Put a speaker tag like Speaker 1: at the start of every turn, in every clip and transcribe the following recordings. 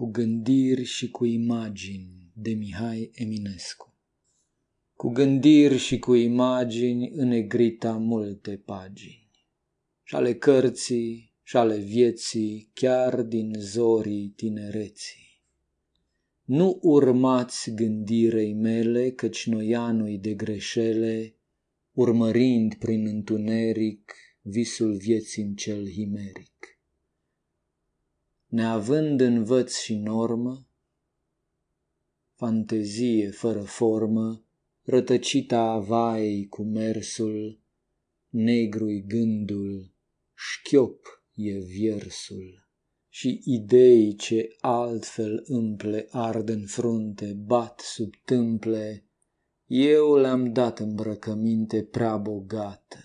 Speaker 1: cu gândiri și cu imagini de Mihai Eminescu. Cu gândiri și cu imagini înegrita multe pagini, și ale cărții și ale vieții chiar din zorii tinereții. Nu urmați gândirei mele, căci noianui de greșele, urmărind prin întuneric visul vieții în cel himeric neavând învăț și normă, fantezie fără formă, rătăcita a vai cu mersul, negrui gândul, șchiop e viersul. Și idei ce altfel împle ard în frunte, bat sub tâmple, eu le-am dat îmbrăcăminte prea bogată,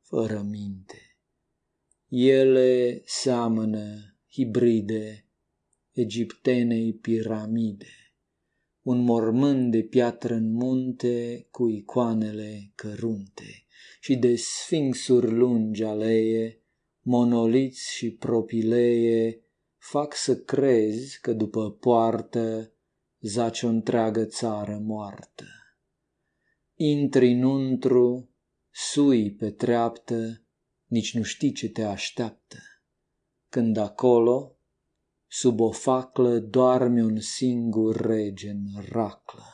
Speaker 1: fără minte. Ele seamănă hibride egiptenei piramide, un mormânt de piatră în munte cu icoanele cărunte și de sfinxuri lungi aleie, monoliți și propilee, fac să crezi că după poartă zace o întreagă țară moartă. Intri untru sui pe treaptă, nici nu știi ce te așteaptă când acolo, sub o faclă, doarme un singur rege în raclă.